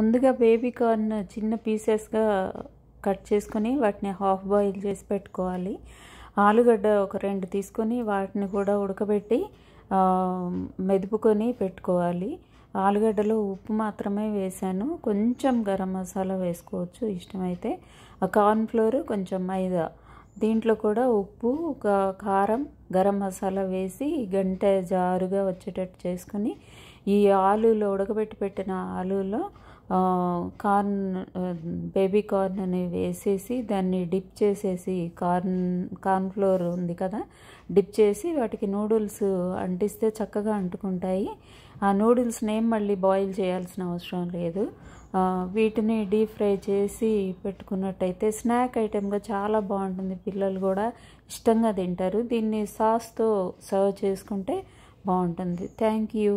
ముందుగా baby corn చిన్న పీసెస్గా కట్ చేసుకొని వాటిని హాఫ్ బాయిల్ చేసి పెట్టుకోవాలి ఆలుగడ్డ ఒక రెండు తీసుకొని వాటిని కూడా ఉడకబెట్టి మెదుపుకొని పెట్టుకోవాలి ఆలుగడ్డలో ఉప్పు మాత్రమే వేశాను కొంచెం గరం మసాలా వేసుకోవచ్చు ఇష్టమైతే కార్న్ఫ్లోర్ కొంచెం మైదా దీంట్లో కూడా ఉప్పు కారం గరం మసాలా వేసి గంట జారుగా వచ్చేటట్టు చేసుకుని ఈ ఆలూలో ఉడకబెట్టి పెట్టిన ఆలూలో కార్న్ బేబీ కార్న్ అనేవి వేసేసి దాన్ని డిప్ చేసేసి కార్న్ కార్న్ ఫ్లోర్ ఉంది కదా డిప్ చేసి వాటికి నూడిల్స్ అంటిస్తే చక్కగా అంటుకుంటాయి ఆ నూడిల్స్ని ఏం మళ్ళీ బాయిల్ చేయాల్సిన అవసరం లేదు వీటిని డీప్ ఫ్రై చేసి పెట్టుకున్నట్టయితే స్నాక్ ఐటెంగా చాలా బాగుంటుంది పిల్లలు కూడా ఇష్టంగా తింటారు దీన్ని సాస్తో సర్వ్ చేసుకుంటే బాగుంటుంది థ్యాంక్ యూ